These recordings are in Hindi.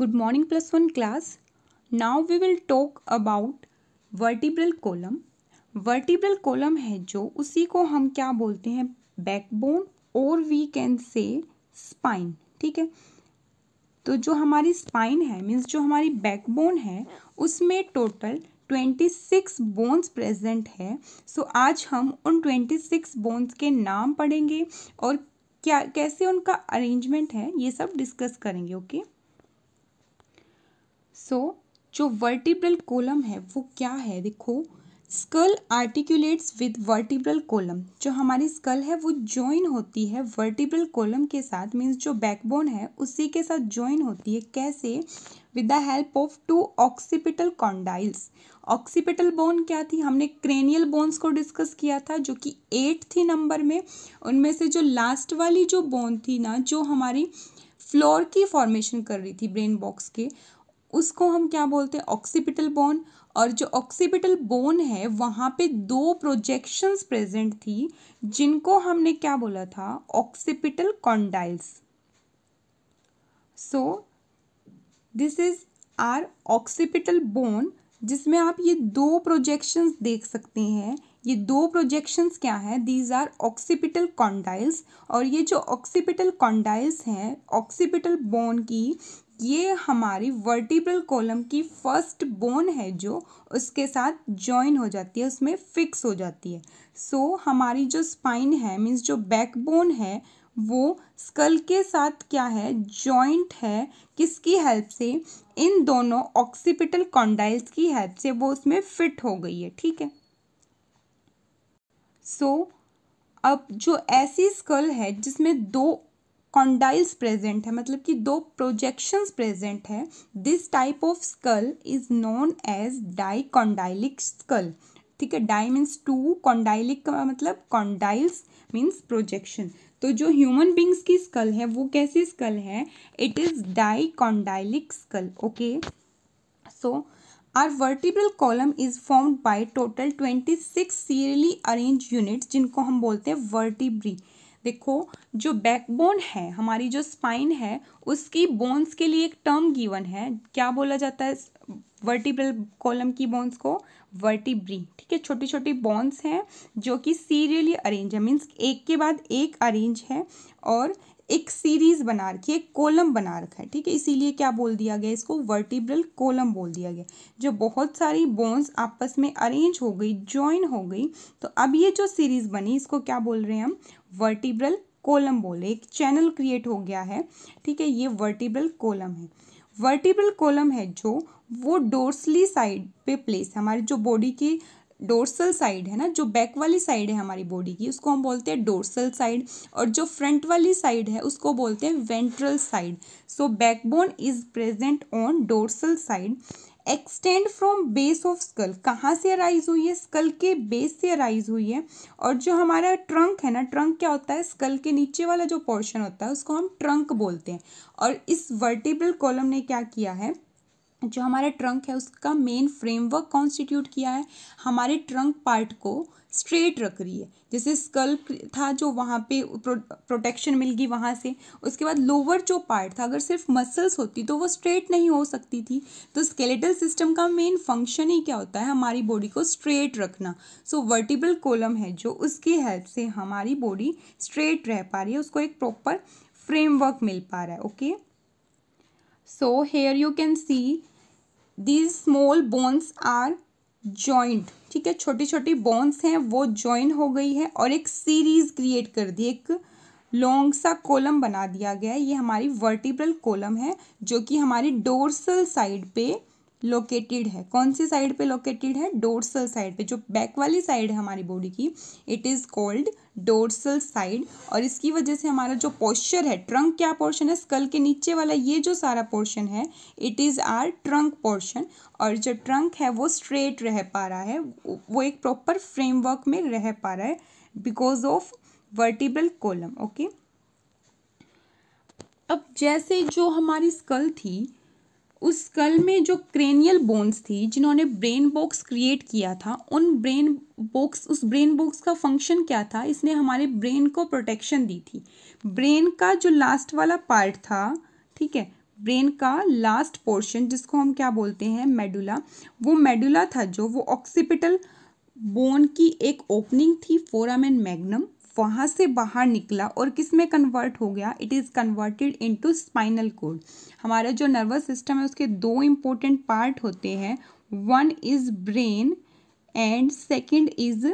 good morning plus 1 class now we will talk about vertebral column vertebral column है जो उसी को हम क्या बोलते हैं backbone और we can say spine ठीक है तो जो हमारी spine है मीन्स जो हमारी backbone है उसमें total twenty six bones present है सो so, आज हम उन ट्वेंटी सिक्स बोन्स के नाम पढ़ेंगे और क्या कैसे उनका अरेंजमेंट है ये सब डिस्कस करेंगे ओके okay? सो so, जो वर्टिब्रल कोलम है वो क्या है देखो skull articulates with vertebral column जो हमारी स्कल है वो ज्वाइन होती है वर्टिब्रल कोलम के साथ मीन्स जो बैकबोन है उसी के साथ ज्वाइन होती है कैसे with the help of two occipital condyles occipital bone क्या थी हमने क्रेनियल बोन्स को डिस्कस किया था जो कि एट थी नंबर में उनमें से जो लास्ट वाली जो बोन थी ना जो हमारी फ्लोर की फॉर्मेशन कर रही थी ब्रेन बॉक्स के उसको हम क्या बोलते हैं ऑक्सीपिटल बोन और जो ऑक्सीपिटल बोन है वहाँ पे दो प्रोजेक्शंस प्रेजेंट थी जिनको हमने क्या बोला था occipital condyles so this is our occipital bone जिसमें आप ये दो प्रोजेक्शंस देख सकते हैं ये दो प्रोजेक्शंस क्या हैं दीज आर ऑक्सीपिटल कॉन्डाइल्स और ये जो ऑक्सीपिटल कॉन्डाइल्स हैं ऑक्सीपिटल बोन की ये हमारी वर्टिब्रल कॉलम की फर्स्ट बोन है जो उसके साथ जॉइन हो जाती है उसमें फिक्स हो जाती है सो so, हमारी जो स्पाइन है मीन्स जो बैक बोन है वो स्कल के साथ क्या है जॉइंट है किसकी हेल्प से इन दोनों ऑक्सीपिटल कॉन्डाइल्स की हेल्प से वो उसमें फिट हो गई है ठीक है सो so, अब जो ऐसी स्कल है जिसमें दो कॉन्डाइल्स प्रेजेंट है मतलब कि दो प्रोजेक्शंस प्रेजेंट है this type of skull is known as dicondylic skull ठीक है डाई मीन्स टू कॉन्डाइलिक का मतलब कॉन्डाइल्स मीन्स प्रोजेक्शन तो जो ह्यूमन बींग्स की स्कल है वो कैसी स्कल है it is dicondylic skull okay so our vertebral column is form by total twenty six serially arrange units जिनको हम बोलते हैं वर्टिब्री देखो जो बैकबोन है हमारी जो स्पाइन है उसकी बोन्स के लिए एक टर्म गिवन है क्या बोला जाता है वर्टिब्रल कॉलम की बोन्स को वर्टिब्री ठीक है छोटी छोटी बोन्स हैं जो कि सीरियली अरेंज है मीन्स एक के बाद एक अरेंज है और एक सीरीज बना रखी है कोलम बना रखा है ठीक है इसीलिए क्या बोल दिया गया इसको वर्टिब्रल कोलम बोल दिया गया जो बहुत सारी बोन्स आपस में अरेंज हो गई ज्वाइन हो गई तो अब ये जो सीरीज बनी इसको क्या बोल रहे हैं हम वर्टिब्रल कोलम बोले एक चैनल क्रिएट हो गया है ठीक है ये वर्टिब्रल कोलम है वर्टिब्रल कोलम है जो वो डोर्सली साइड पे प्लेस हमारी जो बॉडी की डोर्सल साइड है ना जो बैक वाली साइड है हमारी बॉडी की उसको हम बोलते हैं डोर्सल साइड और जो फ्रंट वाली साइड है उसको बोलते हैं ventral side so backbone is present on dorsal side extend from base of skull कहाँ से अराइज हुई है स्कल के बेस से अराइज हुई है और जो हमारा ट्रंक है ना ट्रंक क्या होता है स्कल के नीचे वाला जो पोर्शन होता है उसको हम ट्रंक बोलते हैं और इस वर्टिब्रल कॉलम ने क्या किया है जो हमारा ट्रंक है उसका मेन फ्रेमवर्क कॉन्स्टिट्यूट किया है हमारे ट्रंक पार्ट को स्ट्रेट रख रही है जैसे स्कल्प था जो वहाँ पे प्रोटेक्शन मिल गई वहाँ से उसके बाद लोअर जो पार्ट था अगर सिर्फ मसल्स होती तो वो स्ट्रेट नहीं हो सकती थी तो स्केलेटल सिस्टम का मेन फंक्शन ही क्या होता है हमारी बॉडी को स्ट्रेट रखना सो वर्टिबल कोलम है जो उसकी हेल्प से हमारी बॉडी स्ट्रेट रह पा रही है उसको एक प्रॉपर फ्रेमवर्क मिल पा रहा है okay so here you can see these small bones are joint ठीक है छोटी छोटी बोन्स हैं वो ज्वाइन हो गई है और एक सीरीज क्रिएट कर दी एक लॉन्ग सा कोलम बना दिया गया है ये हमारी वर्टिब्रल कोलम है जो कि हमारी डोर्सल साइड पे लोकेटेड है कौन सी साइड पे लोकेटेड है डोर्सल साइड पे जो बैक वाली साइड है हमारी बॉडी की it is called dorsal side और इसकी वजह से हमारा जो पोस्चर है ट्रंक क्या पोर्शन है स्कल के नीचे वाला ये जो सारा पोर्शन है it is our trunk portion और जो ट्रंक है वो स्ट्रेट रह पा रहा है वो एक प्रॉपर फ्रेमवर्क में रह पा रहा है because of vertebral column okay अब जैसे जो हमारी स्कल थी उस स्कल में जो क्रेनियल बोन्स थी जिन्होंने ब्रेन बॉक्स क्रिएट किया था उन ब्रेन बॉक्स उस ब्रेन बॉक्स का फंक्शन क्या था इसने हमारे ब्रेन को प्रोटेक्शन दी थी ब्रेन का जो लास्ट वाला पार्ट था ठीक है ब्रेन का लास्ट पोर्शन जिसको हम क्या बोलते हैं मेडुला वो मेडुला था जो वो ऑक्सीपिटल बोन की एक ओपनिंग थी फोरामेन मैग्नम वहाँ से बाहर निकला और किस में कन्वर्ट हो गया it is converted into spinal cord हमारा जो नर्वस सिस्टम है उसके दो इम्पोर्टेंट पार्ट होते हैं one is brain and second is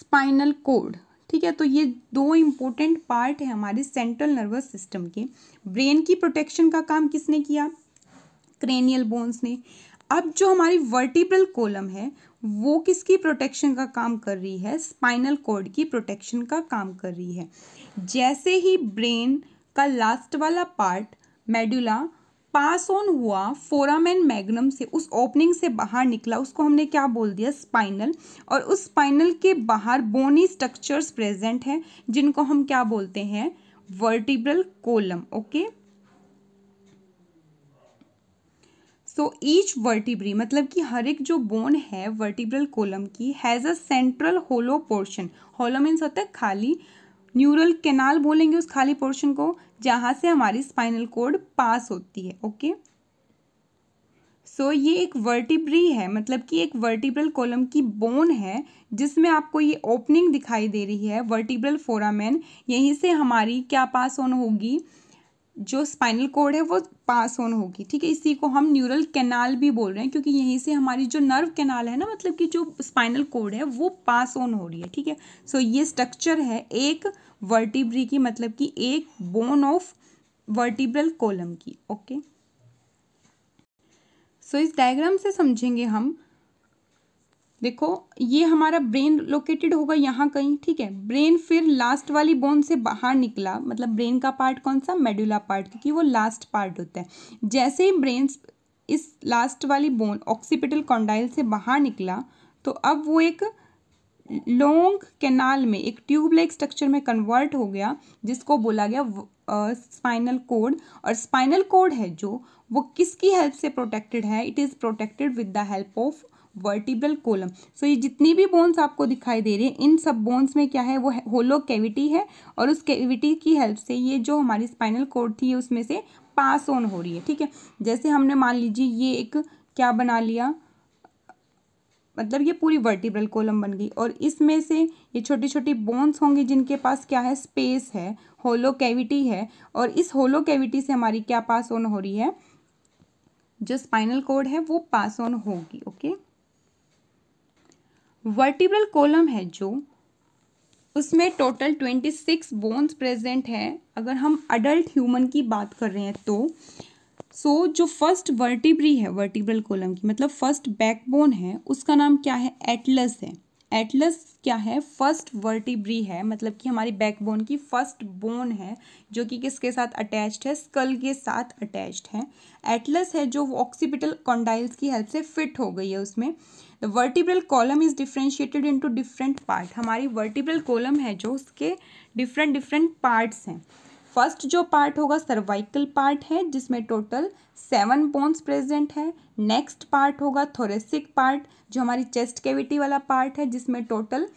spinal cord ठीक है तो ये दो इम्पोर्टेंट पार्ट है हमारे सेंट्रल नर्वस सिस्टम के ब्रेन की प्रोटेक्शन का काम किसने किया क्रेनियल बोन्स ने अब जो हमारी वर्टिब्रल कोलम है वो किसकी प्रोटेक्शन का काम कर रही है स्पाइनल कॉर्ड की प्रोटेक्शन का काम कर रही है जैसे ही ब्रेन का लास्ट वाला पार्ट मेडुला पास ऑन हुआ फोरामैन मैग्नम से उस ओपनिंग से बाहर निकला उसको हमने क्या बोल दिया स्पाइनल और उस स्पाइनल के बाहर बोनी स्ट्रक्चर्स प्रेजेंट हैं जिनको हम क्या बोलते हैं vertebral column okay so each vertebrae मतलब कि हर एक जो बोन है वर्टिब्रल कोलम की has a central hollow portion hollow means होता है खाली न्यूरल कैनाल बोलेंगे उस खाली पोर्शन को जहाँ से हमारी स्पाइनल कोड पास होती है ओके सो so, ये एक वर्टिब्री है मतलब कि एक वर्टिब्रल कोलम की बोन है जिसमें आपको ये ओपनिंग दिखाई दे रही है वर्टिब्रल फोरामैन यहीं से हमारी क्या पास ऑन होगी जो स्पाइनल कोड है वो पास ऑन होगी ठीक है इसी को हम न्यूरल कैनाल भी बोल रहे हैं क्योंकि यहीं से हमारी जो नर्व कैनाल है ना मतलब कि जो स्पाइनल कोड है वो पास ऑन हो रही है ठीक है सो ये स्ट्रक्चर है एक वर्टिब्री की मतलब कि एक बोन ऑफ वर्टिब्रल कॉलम की ओके सो so, इस डायग्राम से समझेंगे हम देखो ये हमारा ब्रेन लोकेटेड होगा यहाँ कहीं ठीक है ब्रेन फिर लास्ट वाली बोन से बाहर निकला मतलब ब्रेन का पार्ट कौन सा मेडुला पार्ट क्योंकि वो लास्ट पार्ट होता है जैसे ही ब्रेन इस लास्ट वाली बोन ऑक्सीपिटल कॉन्डाइल से बाहर निकला तो अब वो एक लॉन्ग कैनाल में एक ट्यूब लाइक स्ट्रक्चर में कन्वर्ट हो गया जिसको बोला गया स्पाइनल कोड और स्पाइनल कोड है जो वो किसकी हेल्प से प्रोटेक्टेड है it is protected with the help of vertebral column so ये जितनी भी बोन्स आपको दिखाई दे रही है इन सब बोन्स में क्या है वो होलो कैविटी है और उस कैविटी की हेल्प से ये जो हमारी स्पाइनल कोड थी उसमें से पास ऑन हो रही है ठीक है जैसे हमने मान लीजिए ये एक क्या बना लिया मतलब ये पूरी वर्टिब्रल कोलम बन गई और इसमें से ये छोटी छोटी बोन्स होंगी जिनके पास क्या है स्पेस है होलो कैविटी है और इस होलो कैविटी से हमारी क्या पास ऑन हो रही है जो स्पाइनल कोड है वो पास ऑन होगी ओके वर्टिब्रल कॉलम है जो उसमें total twenty six bones present है अगर हम अडल्ट ह्यूमन की बात कर रहे हैं तो सो so, जो फर्स्ट वर्टिब्री है वर्टिब्रल कॉलम की मतलब फर्स्ट बैकबोन है उसका नाम क्या है एटलस है एटलस क्या है फर्स्ट वर्टिब्री है मतलब कि हमारी बैकबोन की फर्स्ट बोन है जो कि किसके साथ अटैच्ड है स्कल के साथ अटैच्ड है एटलस है जो ऑक्सीपिटल कॉन्डाइल्स की हेल्प से फिट हो गई है उसमें vertebral column is differentiated into different part हमारी वर्टिब्रल कॉलम है जो उसके डिफरेंट डिफरेंट पार्ट्स हैं फर्स्ट जो पार्ट होगा सर्वाइकल पार्ट है जिसमें टोटल सेवन बोन्स प्रेजेंट है नेक्स्ट पार्ट होगा थोरेसिक पार्ट जो हमारी चेस्ट कैविटी वाला पार्ट है जिसमें total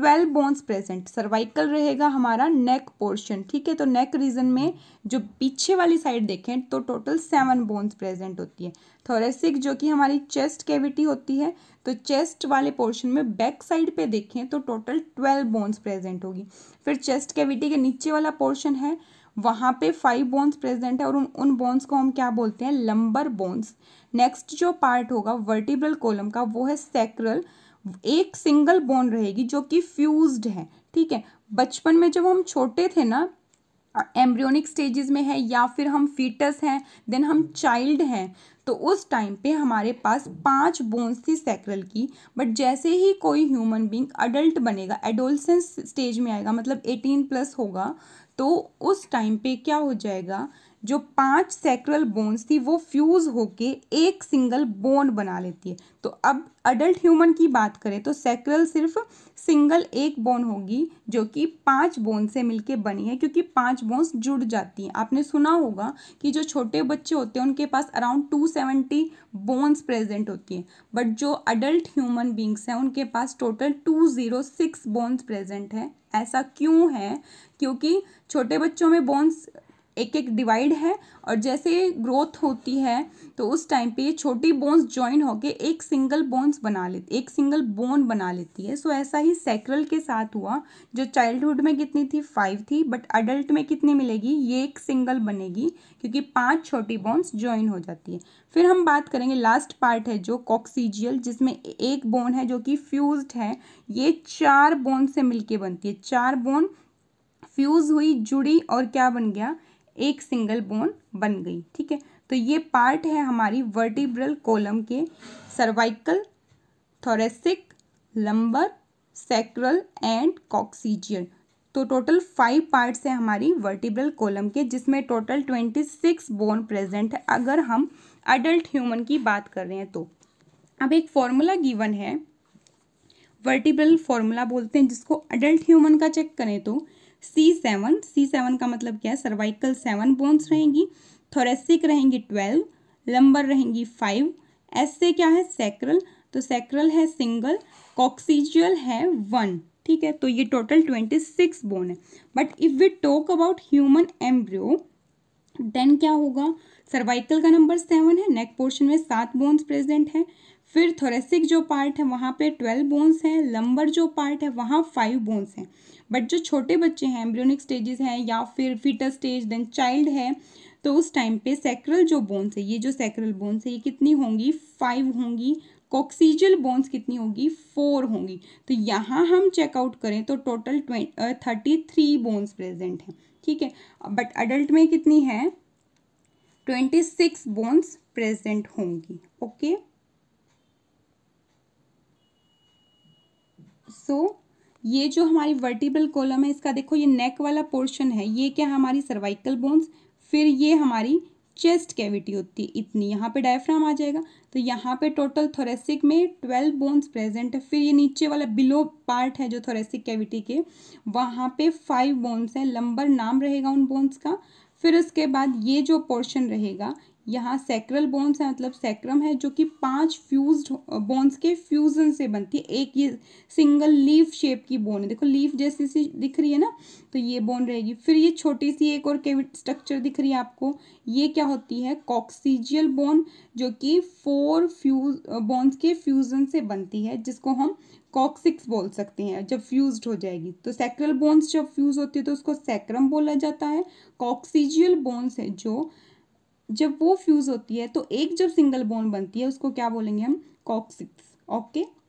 twelve bones present cervical रहेगा हमारा नेक पोर्शन ठीक है तो नेक रीजन में जो पीछे वाली साइड देखें तो टोटल सेवन बोन्स प्रेजेंट होती है थोरेसिक जो कि हमारी चेस्ट कैविटी होती है तो चेस्ट वाले पोर्शन में बैक साइड पे देखें तो टोटल ट्वेल्व बोन्स प्रेजेंट होगी फिर चेस्ट कैविटी के नीचे वाला पोर्शन है वहाँ पे फाइव बोन्स प्रेजेंट है और उन उन बोन्स को हम क्या बोलते हैं लंबर बोन्स नेक्स्ट जो पार्ट होगा वर्टिब्रल कोलम का वो है सेक्रल एक सिंगल बोन रहेगी जो कि फ्यूज्ड है ठीक है बचपन में जब हम छोटे थे ना एम्ब्रियोनिक स्टेजेस में है या फिर हम फीटस हैं देन हम चाइल्ड हैं तो उस टाइम पे हमारे पास पांच बोन्स थी सैक्रल की बट जैसे ही कोई ह्यूमन बींग अडल्ट बनेगा एडोलसेंस स्टेज में आएगा मतलब एटीन प्लस होगा तो उस टाइम पे क्या हो जाएगा जो पांच सैक्रल बोन्स थी वो फ्यूज़ होके एक सिंगल बोन बना लेती है तो अब अडल्ट ह्यूमन की बात करें तो सैक्रल सिर्फ सिंगल एक बोन होगी जो कि पांच बोन से मिलके बनी है क्योंकि पांच बोन्स जुड़ जाती हैं आपने सुना होगा कि जो छोटे बच्चे होते हैं उनके पास around two seventy bones present होती हैं बट जो अडल्ट ह्यूमन बींग्स हैं उनके पास total two zero six bones present है ऐसा क्यों है क्योंकि छोटे बच्चों में बोन्स एक एक डिवाइड है और जैसे ग्रोथ होती है तो उस टाइम पे ये छोटी बोन्स ज्वाइन होके एक सिंगल बोन्स बना लेती एक सिंगल बोन बना लेती है सो so, ऐसा ही सैक्रल के साथ हुआ जो चाइल्डहुड में कितनी थी फाइव थी बट अडल्ट में कितनी मिलेगी ये एक सिंगल बनेगी क्योंकि पांच छोटी बोन्स ज्वाइन हो जाती है फिर हम बात करेंगे लास्ट पार्ट है जो कॉक्सीजियल जिसमें एक बोन है जो कि फ्यूज है ये चार बोन से मिलकर बनती है चार बोन फ्यूज़ हुई जुड़ी और क्या बन गया एक सिंगल बोन बन गई ठीक है तो ये पार्ट है हमारी वर्टिब्रल कॉलम के cervical thoracic lumbar sacral and coccygeal तो टोटल फाइव पार्ट्स है हमारी वर्टिब्रल कॉलम के जिसमें total twenty six bone present है अगर हम अडल्ट ह्यूमन की बात कर रहे हैं तो अब एक फॉर्मूला गिवन है वर्टिब्रल फॉर्मूला बोलते हैं जिसको अडल्ट ह्यूमन का चेक करें तो सी सेवन सी सेवन का मतलब क्या है सर्वाइकल सेवन बोन्स रहेंगी थोरेसिक रहेंगी ट्वेल्व लंबर रहेंगी फाइव एस से क्या है सैक्रल तो सैक्रल है सिंगल कॉक्सीजल है वन ठीक है तो ये टोटल ट्वेंटी सिक्स बोन है but if we talk about human embryo then क्या होगा सर्वाइकल का नंबर सेवन है नेक पोर्शन में सात बोन्स प्रेजेंट है फिर थोरेसिक जो पार्ट है वहाँ पे ट्वेल्व बोन्स हैं लंबर जो पार्ट है वहाँ फाइव बोन्स हैं बट जो छोटे बच्चे हैं एम्ब्रियोनिक स्टेजेस हैं या फिर फीटस स्टेज देन चाइल्ड है तो उस टाइम पे सैक्रल जो बोन्स है ये जो सैक्रल बोन्स है ये कितनी होंगी फाइव होंगी कॉक्सीजल बोन्स कितनी होगी फोर होंगी तो यहाँ हम चेकआउट करें तो total thirty three bones present हैं ठीक है बट अडल्ट में कितनी है ट्वेंटी सिक्स बोन्स प्रेजेंट होंगी ओके सो ये जो हमारी वर्टिबल कॉलम है इसका देखो ये नेक वाला पोर्शन है ये क्या हमारी सर्वाइकल बोन्स फिर ये हमारी चेस्ट कैविटी होती है इतनी यहाँ पे डायफ्राम आ जाएगा तो यहाँ पे टोटल थोरेसिक में ट्वेल्व बोन्स प्रेजेंट है फिर ये नीचे वाला बिलो पार्ट है जो थोरेसिक कैविटी के वहाँ पे फाइव बोन्स हैं लंबर नाम रहेगा उन बोन्स का फिर उसके बाद ये जो पोर्शन रहेगा यहाँ सेक्रल बोन्स है मतलब सैक्रम है जो कि पांच फ्यूज्ड बोन्स के फ्यूजन से बनती है एक ये सिंगल लीफ शेप की बोन है देखो लीफ जैसी सी दिख रही है ना तो ये बोन रहेगी फिर ये छोटी सी एक और केविट स्ट्रक्चर दिख रही है आपको ये क्या होती है कॉक्सीजियल बोन जो कि फोर फ्यूज बोन्स के फ्यूजन से बनती है जिसको हम कॉक्सिक्स बोल सकते हैं जब फ्यूज हो जाएगी तो सैक्रल बोन्स जब फ्यूज होती है तो उसको सेक्रम बोला जाता है कॉक्सीजियल बोन्स है जो जब वो फ्यूज़ होती है तो एक जब सिंगल बोन बनती है उसको क्या बोलेंगे हम कॉक्सिक्स ओके